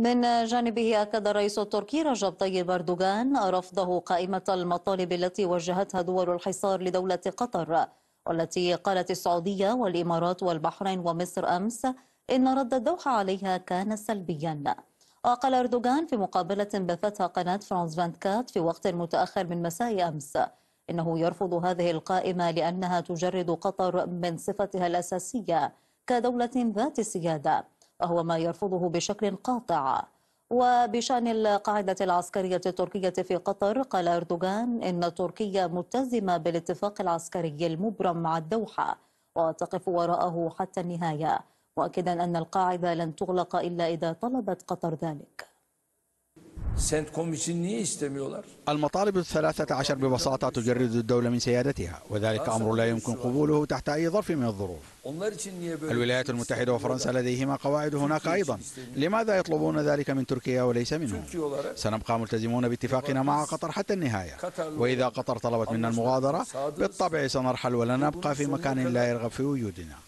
من جانبه أكد الرئيس التركي رجب طيب أردوغان رفضه قائمة المطالب التي وجهتها دول الحصار لدولة قطر والتي قالت السعودية والإمارات والبحرين ومصر أمس إن رد الدوحة عليها كان سلبيا وقال أردوغان في مقابلة بثتها قناة فرانس 24 في وقت متأخر من مساء أمس إنه يرفض هذه القائمة لأنها تجرد قطر من صفتها الأساسية كدولة ذات سيادة وهو ما يرفضه بشكل قاطع وبشأن القاعدة العسكرية التركية في قطر قال أردوغان إن تركيا ملتزمة بالاتفاق العسكري المبرم مع الدوحة وتقف وراءه حتى النهاية مؤكدا أن القاعدة لن تغلق إلا إذا طلبت قطر ذلك المطالب الثلاثة عشر ببساطة تجرد الدولة من سيادتها وذلك أمر لا يمكن قبوله تحت أي ظرف من الظروف الولايات المتحدة وفرنسا لديهما قواعد هناك أيضا لماذا يطلبون ذلك من تركيا وليس منهم سنبقى ملتزمون باتفاقنا مع قطر حتى النهاية وإذا قطر طلبت منا المغادرة بالطبع سنرحل ولنبقى في مكان لا يرغب في وجودنا